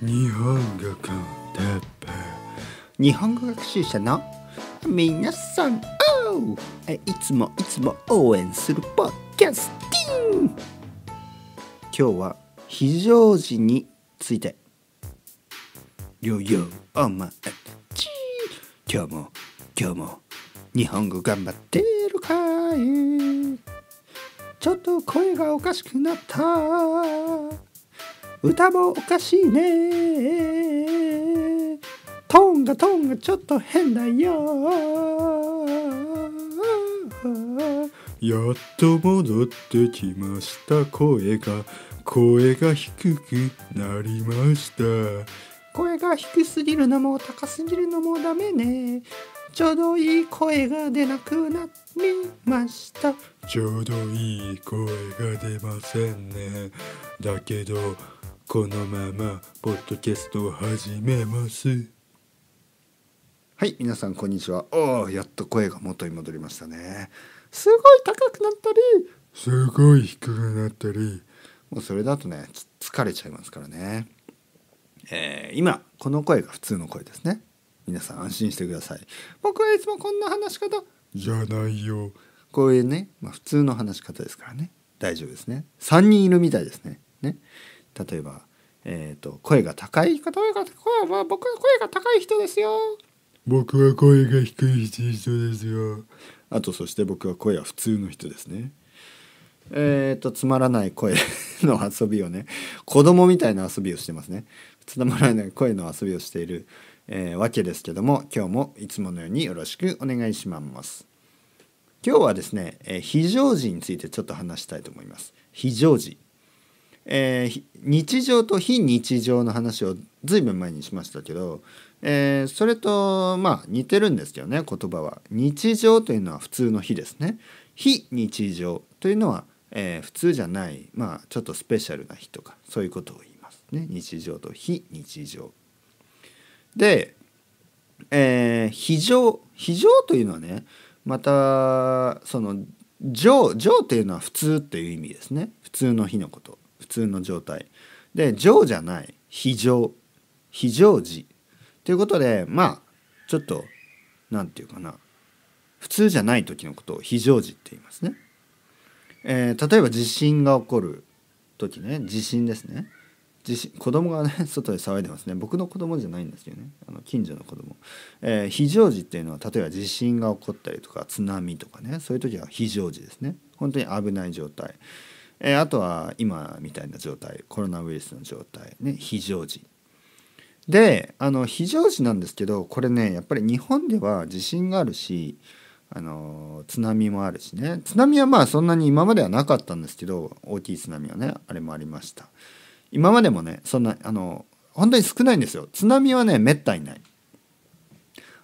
日本語コンテッペ日本語学習者の皆さんいつもいつも応援するポッキャスティン今日は非常時についてよよお前ち今日も今日も日本語頑張ってるかいちょっと声がおかしくなった歌もおかしいねトーンがトーンがちょっと変だよやっと戻ってきました声が声が低くなりました声が低すぎるのも高すぎるのもダメねちょうどいい声が出なくなりましたちょうどいい声が出ませんねだけどこのままポッドキャストを始めますはい皆さんこんにちはおおやっと声が元に戻りましたねすごい高くなったりすごい低くなったりもうそれだとね疲れちゃいますからねえー、今この声が普通の声ですね皆さん安心してください僕はいつもこんな話し方じゃないよこういうね、まあ、普通の話し方ですからね大丈夫ですね3人いるみたいですねね例えば、えーと、声が高い方が声は僕は声が高い人ですよ僕は声が低い人ですよあとそして僕は声は普通の人ですねえっ、ー、とつまらない声の遊びをね子供みたいな遊びをしてますねつまらない声の遊びをしている、えー、わけですけども今日もいつものようによろしくお願いします今日はですね、えー、非常時についてちょっと話したいと思います非常時えー、日常と非日常の話を随分前にしましたけど、えー、それとまあ似てるんですけどね言葉は日常というのは普通の日ですね非日常というのは、えー、普通じゃないまあちょっとスペシャルな日とかそういうことを言いますね日常と非日常で、え非常非常というのはねまたその常常というのは普通という意味ですね普通の日のこと普通の状態で常じゃない非常非常時ということでまあちょっと何て言うかな普通じゃない時のことを非常時って言いますね、えー、例えば地震が起こる時ね地震ですね地震子供がね 外で騒いでますね僕の子供じゃないんですけどねあの近所の子供、えー、非常時っていうのは例えば地震が起こったりとか津波とかねそういう時は非常時ですね本当に危ない状態えー、あとは今みたいな状態コロナウイルスの状態ね非常時であの非常時なんですけどこれねやっぱり日本では地震があるしあの津波もあるしね津波はまあそんなに今まではなかったんですけど大きい津波はねあれもありました今までもねそんなあの本当に少ないんですよ津波はねめったにない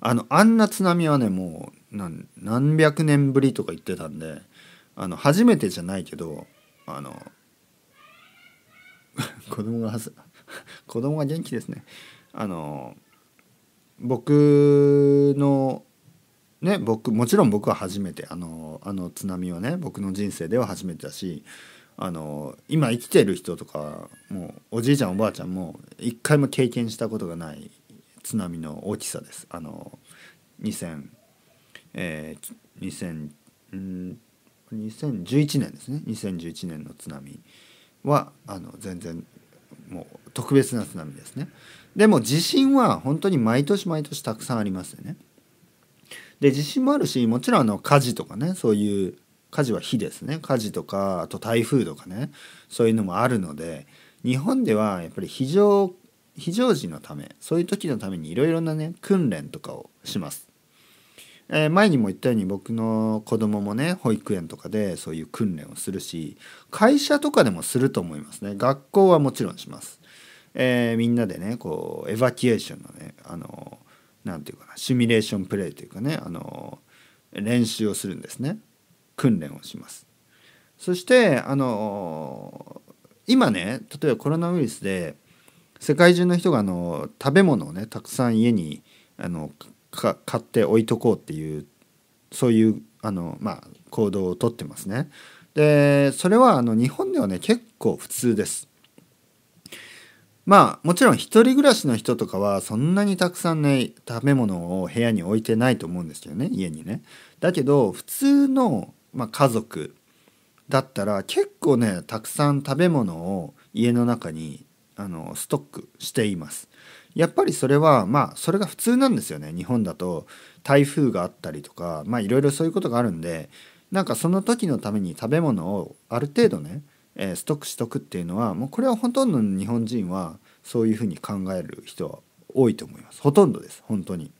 あのあんな津波はねもう何百年ぶりとか言ってたんであの初めてじゃないけどあの 子供が 子供が元気ですねあの僕のね僕もちろん僕は初めてあのあの津波はね僕の人生では初めてだしあの今生きてる人とかもうおじいちゃんおばあちゃんも一回も経験したことがない津波の大きさです。あの2000えー、2000 2011年ですね2011年の津波はあの全然もう特別な津波ですねでも地震は本当に毎年毎年たくさんありますよねで地震もあるしもちろんあの火事とかねそういう火事は火ですね火事とかあと台風とかねそういうのもあるので日本ではやっぱり非常非常時のためそういう時のためにいろいろなね訓練とかをしますえー、前にも言ったように僕の子供もね保育園とかでそういう訓練をするし会社とかでもすると思いますね学校はもちろんします。えー、みんなでねこうエヴァキュエーションのねあのなんていうかなシミュレーションプレイというかねあの練習をするんですね訓練をします。そしてあの今ね例えばコロナウイルスで世界中の人があの食べ物をねたくさん家にあのか買って置いとこうっていうそういうあの、まあ、行動をとってますね。でそれはあの日本ではね結構普通です。まあもちろん一人暮らしの人とかはそんなにたくさんね食べ物を部屋に置いてないと思うんですけどね家にね。だけど普通の、まあ、家族だったら結構ねたくさん食べ物を家の中にあのストックしています。やっぱりそれはまあそれが普通なんですよね日本だと台風があったりとかまあいろいろそういうことがあるんでなんかその時のために食べ物をある程度ね、えー、ストックしとくっていうのはもうこれはほとんどの日本人はそういうふうに考える人は多いと思いますほとんどです本当に。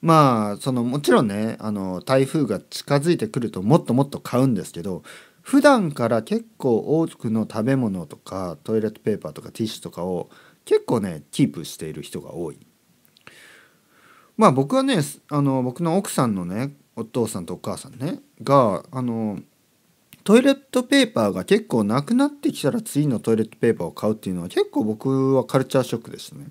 まあそのもちろんねあの台風が近づいてくるともっともっと買うんですけど普段から結構多くの食べ物とかトイレットペーパーとかティッシュとかを結構ねキープしている人が多いまあ僕はねあの僕の奥さんのねお父さんとお母さんねがあのトイレットペーパーが結構なくなってきたら次のトイレットペーパーを買うっていうのは結構僕はカルチャーショックでしたね。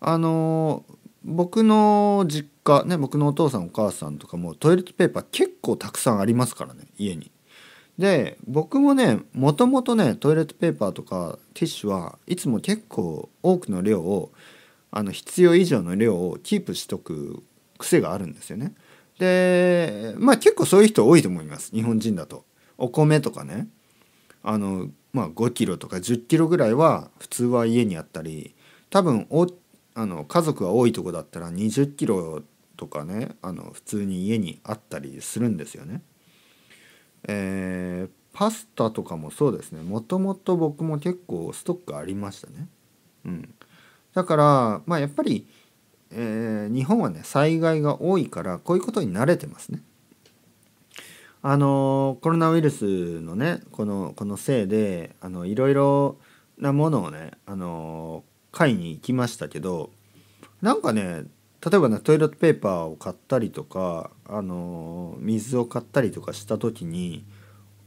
あの僕の実家ね僕のお父さんお母さんとかもトイレットペーパー結構たくさんありますからね家に。で僕もねもともとねトイレットペーパーとかティッシュはいつも結構多くの量をあの必要以上の量をキープしとく癖があるんですよね。でまあ結構そういう人多いと思います日本人だと。お米とかねあの、まあ、5キロとか1 0キロぐらいは普通は家にあったり多分おあの家族が多いとこだったら2 0キロとかねあの普通に家にあったりするんですよね。えー、パスタとかもそうですねもともと僕も結構ストックありましたね。うん、だからまあやっぱり、えー、日本はね災害が多いからこういうことに慣れてますね。あのコロナウイルスのねこのこのせいであのいろいろなものをねあの買いに行きましたけどなんかね例えばねトイレットペーパーを買ったりとか、あの水を買ったりとかした時に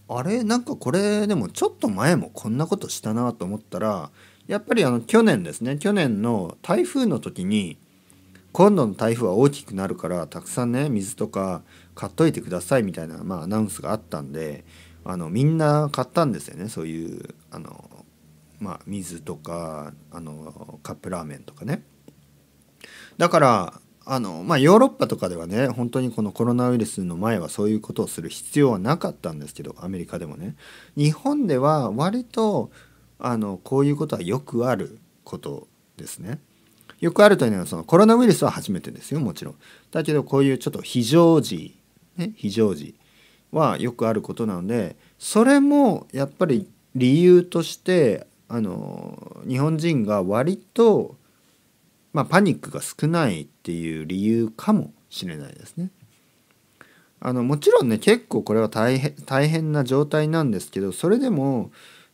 あれなんかこれでもちょっと前もこんなことしたなと思ったらやっぱりあの去年ですね去年の台風の時に今度の台風は大きくなるからたくさんね水とか買っといてくださいみたいな、まあ、アナウンスがあったんであのみんな買ったんですよねそういうあの、まあ、水とかあのカップラーメンとかね。だからあのまあ、ヨーロッパとかではね本当にこのコロナウイルスの前はそういうことをする必要はなかったんですけどアメリカでもね日本では割とあのこういうことはよくあることですね。よくあるというのはそのコロナウイルスは初めてですよもちろん。だけどこういうちょっと非常時、ね、非常時はよくあることなのでそれもやっぱり理由としてあの日本人が割とまあ、パニックが少ないっていう理由かもしれないですね。あのもちろんね結構これは大変大変な状態なんですけどそれでも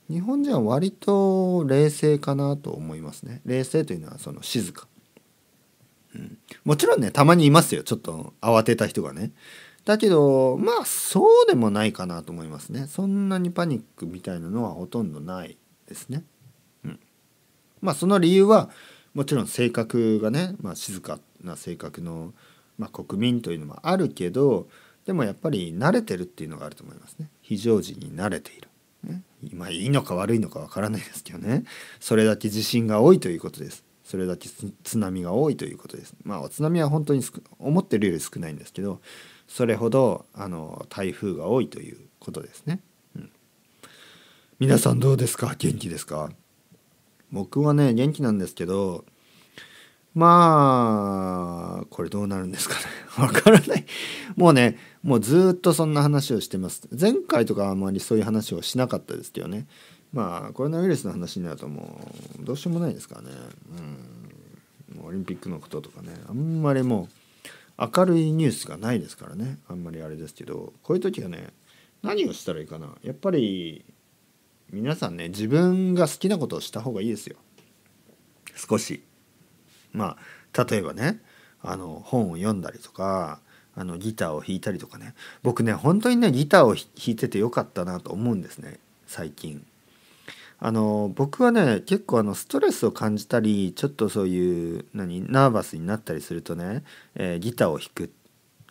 日本人は割と冷静かなと思いますね冷静というのはその静か、うん、もちろんねたまにいますよちょっと慌てた人がねだけどまあそうでもないかなと思いますねそんなにパニックみたいなのはほとんどないですね、うん、まあその理由はもちろん性格がね、まあ、静かな性格の、まあ、国民というのもあるけどでもやっぱり慣れてるっていうのがあると思いますね非常時に慣れている、ね、今いいのか悪いのかわからないですけどねそれだけ地震が多いということですそれだけ津波が多いということですまあ津波は本当に思ってるより少ないんですけどそれほどあの台風が多いということですね、うん、皆さんどうですか元気ですか僕はね元気なんですけどまあこれどうなるんですかね わからないもうねもうずっとそんな話をしてます前回とかあんまりそういう話をしなかったですけどねまあコロナウイルスの話になるともうどうしようもないですからねうんオリンピックのこととかねあんまりもう明るいニュースがないですからねあんまりあれですけどこういう時はね何をしたらいいかなやっぱり皆さんね自分が好きなことをした方がいいですよ少しまあ例えばねあの本を読んだりとかあのギターを弾いたりとかね僕ね本当にねギターを弾いててよかったなと思うんですね最近あの僕はね結構あのストレスを感じたりちょっとそういう何ナーバスになったりするとね、えー、ギターを弾く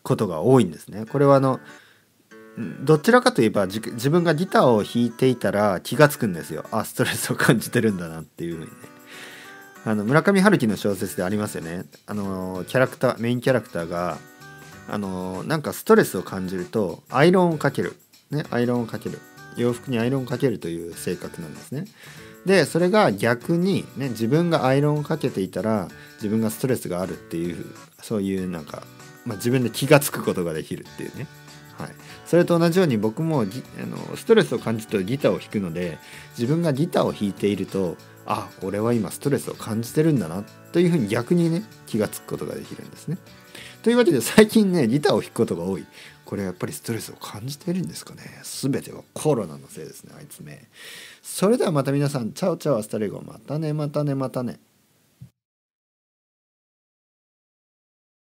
ことが多いんですねこれはあのどちらかといえば自分がギターを弾いていたら気が付くんですよあストレスを感じてるんだなっていうふうにねあの村上春樹の小説でありますよねあのキャラクターメインキャラクターがあのなんかストレスを感じるとアイロンをかける、ね、アイロンをかける洋服にアイロンをかけるという性格なんですねでそれが逆に、ね、自分がアイロンをかけていたら自分がストレスがあるっていうそういうなんか、まあ、自分で気が付くことができるっていうねはい、それと同じように僕もあのストレスを感じてギターを弾くので自分がギターを弾いているとあ俺は今ストレスを感じてるんだなというふうに逆にね気が付くことができるんですね。というわけで最近ねギターを弾くことが多いこれやっぱりストレスを感じているんですかね全てはコロナのせいですねあいつめそれではまた皆さんチャオチャオアスタレゴまたねまたねまたね